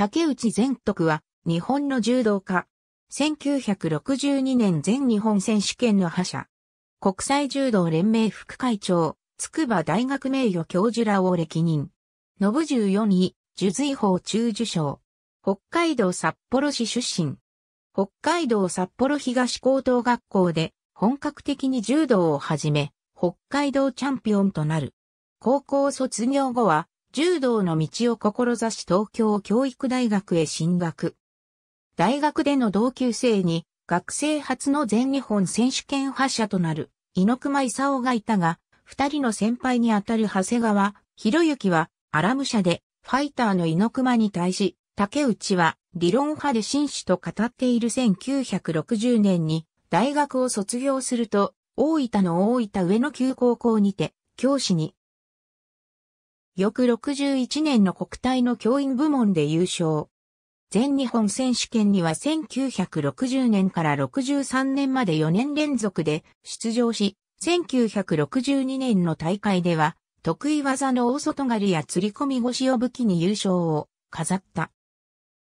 竹内善徳は日本の柔道家。1962年全日本選手権の覇者。国際柔道連盟副会長、筑波大学名誉教授らを歴任。信14位、受瑞法中受賞。北海道札幌市出身。北海道札幌東高等学校で本格的に柔道を始め、北海道チャンピオンとなる。高校卒業後は柔道の道を志し東京教育大学へ進学。大学での同級生に学生初の全日本選手権発射となる猪熊勲がいたが、二人の先輩にあたる長谷川、博之はアラム社でファイターの猪熊に対し、竹内は理論派で紳士と語っている1960年に大学を卒業すると、大分の大分上野旧高校にて教師に翌61年の国体の教員部門で優勝。全日本選手権には1960年から63年まで4年連続で出場し、1962年の大会では、得意技の大外刈りや釣り込み腰を武器に優勝を飾った。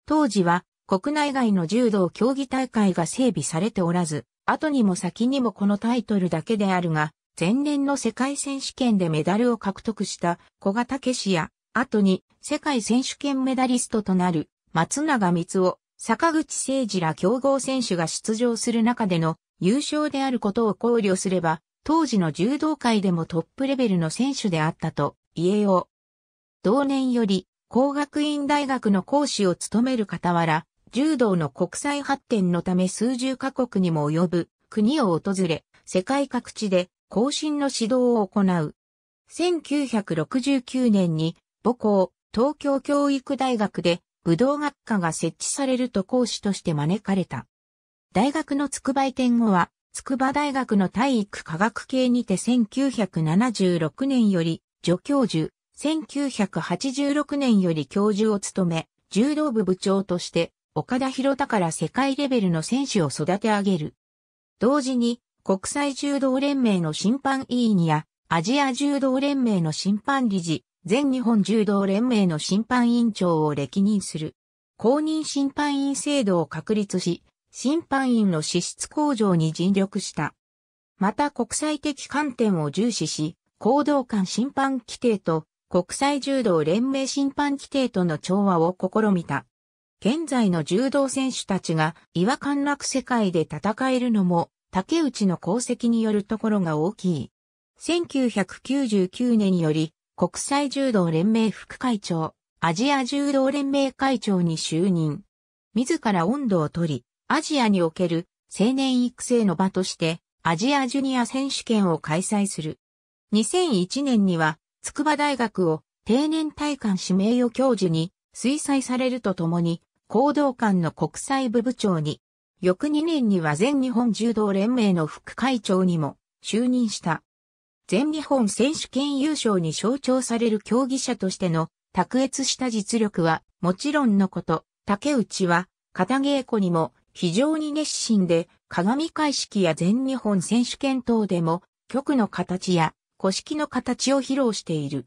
当時は国内外の柔道競技大会が整備されておらず、後にも先にもこのタイトルだけであるが、前年の世界選手権でメダルを獲得した小型武士や、後に世界選手権メダリストとなる松永光を坂口誠二ら強豪選手が出場する中での優勝であることを考慮すれば、当時の柔道界でもトップレベルの選手であったと言えよう。同年より工学院大学の講師を務める傍ら、柔道の国際発展のため数十カ国にも及ぶ国を訪れ、世界各地で後進の指導を行う。1969年に母校東京教育大学で武道学科が設置されると講師として招かれた。大学の筑波移転後は筑波大学の体育科学系にて1976年より助教授、1986年より教授を務め、柔道部部長として岡田博隆ら世界レベルの選手を育て上げる。同時に国際柔道連盟の審判委員や、アジア柔道連盟の審判理事、全日本柔道連盟の審判委員長を歴任する。公認審判員制度を確立し、審判員の資質向上に尽力した。また国際的観点を重視し、行動間審判規定と国際柔道連盟審判規定との調和を試みた。現在の柔道選手たちが違和感なく世界で戦えるのも竹内の功績によるところが大きい。1999年より国際柔道連盟副会長、アジア柔道連盟会長に就任。自ら温度を取り、アジアにおける青年育成の場としてアジアジュニア選手権を開催する。2001年には筑波大学を定年退官指名誉教授に推薦されるとともに、行動官の国際部部長に翌2年には全日本柔道連盟の副会長にも就任した。全日本選手権優勝に象徴される競技者としての卓越した実力はもちろんのこと、竹内は片稽古にも非常に熱心で鏡会式や全日本選手権等でも局の形や古式の形を披露している。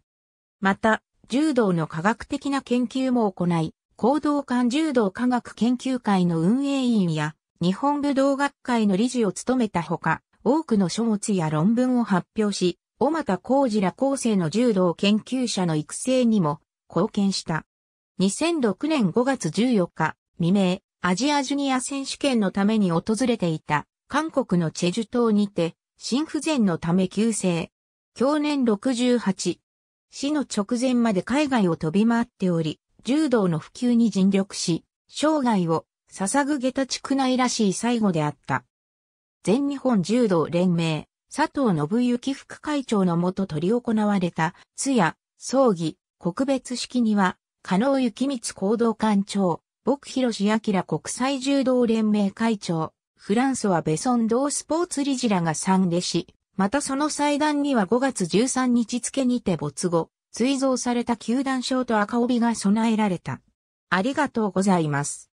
また、柔道の科学的な研究も行い、行動館柔道科学研究会の運営委員や日本武道学会の理事を務めたほか、多くの書物や論文を発表し、小又浩二ら後世の柔道研究者の育成にも貢献した。2006年5月14日未明、アジアジュニア選手権のために訪れていた韓国のチェジュ島にて、心不全のため急性。去年68。死の直前まで海外を飛び回っており、柔道の普及に尽力し、生涯を捧ぐ下駄地区内らしい最後であった。全日本柔道連盟、佐藤信幸副会長のもと取り行われた、通夜、葬儀、告別式には、加納幸光行動官長、僕広明国際柔道連盟会長、フランソワ・ベソン同スポーツ理事らが参列し、またその祭壇には5月13日付にて没後、追贈された球団賞と赤帯が備えられた。ありがとうございます。